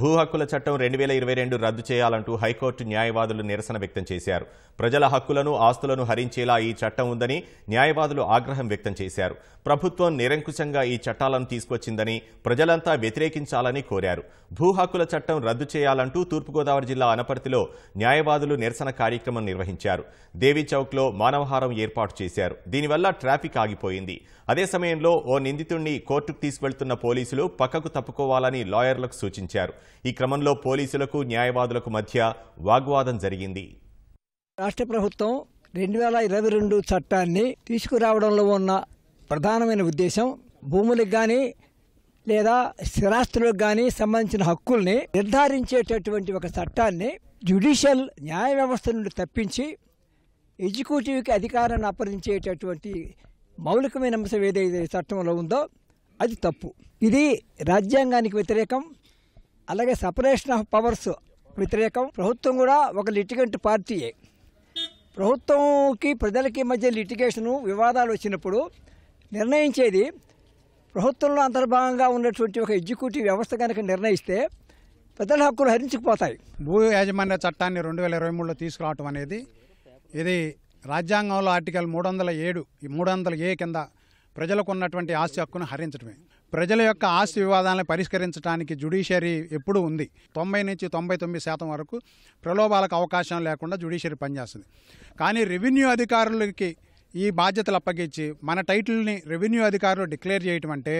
భూ హక్కుల చట్టం రెండు వేల ఇరవై రెండు రద్దు చేయాలంటూ హైకోర్టు న్యాయవాదులు నిరసన వ్యక్తం చేశారు ప్రజల హక్కులను ఆస్తులను హరించేలా ఈ చట్టం ఉందని న్యాయవాదులు ఆగ్రహం వ్యక్తం చేశారు ప్రభుత్వం నిరంకుశంగా ఈ చట్టాలను తీసుకొచ్చిందని ప్రజలంతా వ్యతిరేకించాలని కోరారు భూ హక్కుల చట్టం రద్దు చేయాలంటూ తూర్పుగోదావరి జిల్లా అనపర్తిలో న్యాయవాదులు నిరసన కార్యక్రమం నిర్వహించారు దేవీ చౌక్లో మానవహారం ఏర్పాటు చేశారు దీనివల్ల ట్రాఫిక్ ఆగిపోయింది అదే సమయంలో ఓ నిందితుడిని కోర్టుకు తీసుకువెళ్తున్న పోలీసులు పక్కకు తప్పుకోవాలని లాయర్లకు సూచించారు ఈ క్రమంలో పోలీసులకు న్యాయవాదులకు మధ్య వాగ్వాదం జరిగింది రాష్ట్ర ప్రభుత్వం రెండు వేల ఇరవై రెండు చట్టాన్ని తీసుకురావడంలో ఉన్న ప్రధానమైన ఉద్దేశం భూములకు కానీ లేదా స్థిరాస్తులకు కానీ సంబంధించిన హక్కుల్ని నిర్ధారించేటటువంటి ఒక చట్టాన్ని జ్యుడిషియల్ న్యాయ వ్యవస్థ నుండి తప్పించి ఎగ్జిక్యూటివ్కి అధికారాన్ని అప్పగించేటటువంటి మౌలికమైన అంశం ఏదైతే చట్టంలో ఉందో అది తప్పు ఇది రాజ్యాంగానికి వ్యతిరేకం అలాగే సపరేషన్ ఆఫ్ పవర్స్ వ్యతిరేకం ప్రభుత్వం కూడా ఒక లిటిగెంట్ పార్టీయే ప్రభుత్వంకి ప్రజలకి మధ్య లిటిగేషను వివాదాలు వచ్చినప్పుడు నిర్ణయించేది ప్రభుత్వంలో అంతర్భాగంగా ఉన్నటువంటి ఒక ఎగ్జిక్యూటివ్ వ్యవస్థ కనుక నిర్ణయిస్తే ప్రజల హక్కులు హరించుకుపోతాయి భూ యాజమాన్య చట్టాన్ని రెండు వేల ఇరవై మూడులో తీసుకురావటం అనేది ఇది రాజ్యాంగంలో ఆర్టికల్ మూడు వందల ఏడు మూడు వందల ఏ కింద ప్రజలకు ఉన్నటువంటి ఆస్తి హక్కును హరించడమే ప్రజల యొక్క ఆస్తి వివాదాలను పరిష్కరించడానికి జుడిషియరీ ఎప్పుడూ ఉంది తొంభై నుంచి తొంభై తొమ్మిది శాతం వరకు ప్రలోభాలకు అవకాశం లేకుండా జుడిషియరీ పనిచేస్తుంది కానీ రెవెన్యూ అధికారులకి ఈ బాధ్యతలు అప్పగించి మన టైటిల్ని రెవెన్యూ అధికారులు డిక్లేర్ చేయటం అంటే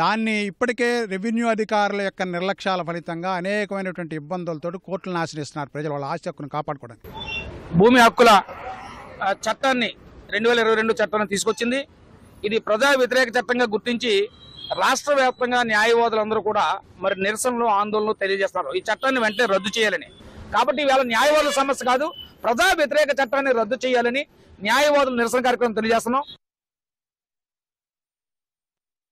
దాన్ని ఇప్పటికే రెవెన్యూ అధికారుల యొక్క నిర్లక్ష్యాల ఫలితంగా అనేకమైనటువంటి ఇబ్బందులతో కోర్టులను నాశనిస్తున్నారు ప్రజలు వాళ్ళ ఆస్తి హక్కును కాపాడుకోవడానికి భూమి హక్కుల చట్టాన్ని రెండు వేల ఇరవై రెండు చట్టాన్ని తీసుకొచ్చింది ఇది ప్రజా వ్యతిరేక చట్టంగా గుర్తించి రాష్ట్ర వ్యాప్తంగా న్యాయవాదులందరూ కూడా మరి నిరసనలు ఆందోళనలు తెలియజేస్తున్నారు ఈ చట్టాన్ని వెంటనే రద్దు చేయాలని కాబట్టి ఇవాళ న్యాయవాదుల సమస్య కాదు ప్రజా వ్యతిరేక చట్టాన్ని రద్దు చేయాలని న్యాయవాదులు నిరసన కార్యక్రమం తెలియజేస్తున్నాం